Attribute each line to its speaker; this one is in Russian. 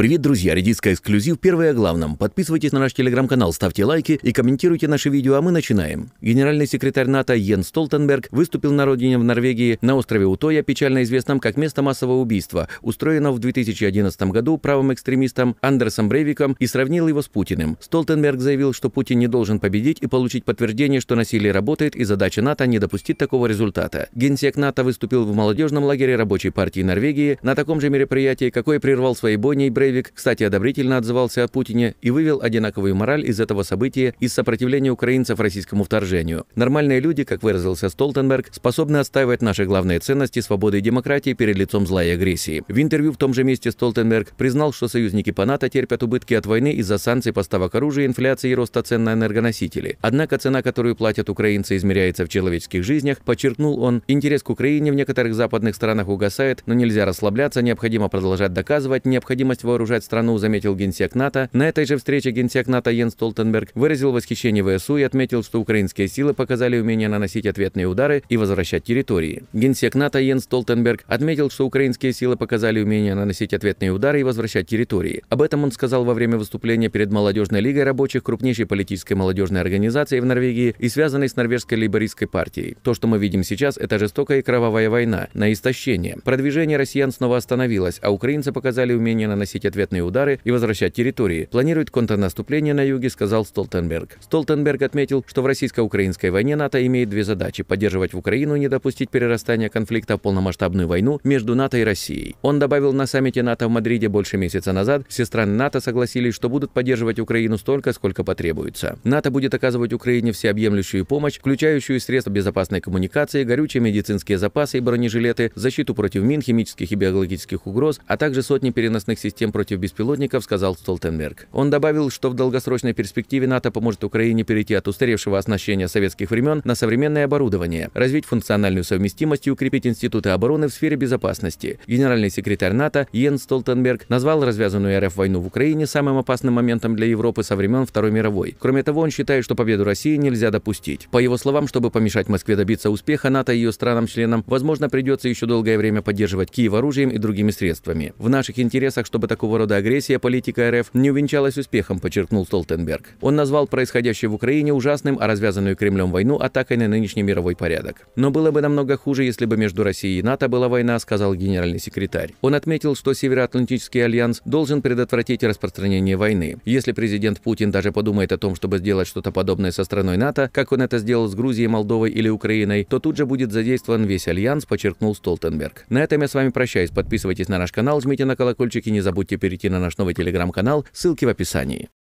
Speaker 1: Привет, друзья! Редиска эксклюзив. Первое о главном. Подписывайтесь на наш телеграм-канал, ставьте лайки и комментируйте наши видео, а мы начинаем. Генеральный секретарь НАТО Йен Столтенберг выступил на родине в Норвегии на острове Утоя, печально известном как место массового убийства, устроенного в 2011 году правым экстремистом Андерсом Брейвиком и сравнил его с Путиным. Столтенберг заявил, что Путин не должен победить и получить подтверждение, что насилие работает и задача НАТО не допустить такого результата. Генсек НАТО выступил в молодежном лагере рабочей партии Норвегии на таком же мероприятии, какое прервал своей бойней Брейвик Брейвик, кстати, одобрительно отзывался о Путине и вывел одинаковую мораль из этого события из сопротивления украинцев российскому вторжению. Нормальные люди, как выразился Столтенберг, способны отстаивать наши главные ценности свободы и демократии перед лицом зла и агрессии. В интервью в том же месте Столтенберг признал, что союзники по НАТО терпят убытки от войны из-за санкций поставок оружия, инфляции и роста цен на энергоносители. Однако цена, которую платят украинцы, измеряется в человеческих жизнях, подчеркнул он, интерес к Украине в некоторых западных странах угасает, но нельзя расслабляться, необходимо продолжать доказывать необходимость вооружать страну, заметил генсек НАТО. На этой же встрече генсек НАТО Йенс Столтенберг выразил восхищение ВСУ и отметил, что украинские силы показали умение наносить ответные удары и возвращать территории. Генсек НАТО Йенс Столтенберг отметил, что украинские силы показали умение наносить ответные удары и возвращать территории. Об этом он сказал во время выступления перед Молодежной лигой рабочих крупнейшей политической молодежной организации в Норвегии и связанной с норвежской лейбористской партией. То, что мы видим сейчас, это жестокая и кровавая война на истощение. Продвижение россиян снова остановилось, а украинцы показали умение наносить наносить ответные удары и возвращать территории. Планирует контрнаступление на юге, сказал Столтенберг. Столтенберг отметил, что в российско-украинской войне НАТО имеет две задачи – поддерживать в Украину и не допустить перерастания конфликта в полномасштабную войну между НАТО и Россией. Он добавил на саммите НАТО в Мадриде больше месяца назад, все страны НАТО согласились, что будут поддерживать Украину столько, сколько потребуется. НАТО будет оказывать Украине всеобъемлющую помощь, включающую средства безопасной коммуникации, горючие медицинские запасы и бронежилеты, защиту против мин, химических и биологических угроз, а также сотни переносных систем оружием против беспилотников, сказал Столтенберг. Он добавил, что в долгосрочной перспективе НАТО поможет Украине перейти от устаревшего оснащения советских времен на современное оборудование, развить функциональную совместимость и укрепить институты обороны в сфере безопасности. Генеральный секретарь НАТО Йен Столтенберг назвал развязанную РФ войну в Украине самым опасным моментом для Европы со времен Второй мировой. Кроме того, он считает, что победу России нельзя допустить. По его словам, чтобы помешать Москве добиться успеха, НАТО и ее странам-членам, возможно, придется еще долгое время поддерживать Киев оружием и другими средствами. В наших интересах, чтобы такой такого рода агрессия политика РФ не увенчалась успехом, подчеркнул Столтенберг. Он назвал происходящее в Украине ужасным, а развязанную Кремлем войну атакой на нынешний мировой порядок. Но было бы намного хуже, если бы между Россией и НАТО была война, сказал генеральный секретарь. Он отметил, что Североатлантический альянс должен предотвратить распространение войны. Если президент Путин даже подумает о том, чтобы сделать что-то подобное со страной НАТО, как он это сделал с Грузией, Молдовой или Украиной, то тут же будет задействован весь альянс, подчеркнул Столтенберг. На этом я с вами прощаюсь. Подписывайтесь на наш канал, жмите на колокольчик и не забудьте можете перейти на наш новый телеграм-канал, ссылки в описании.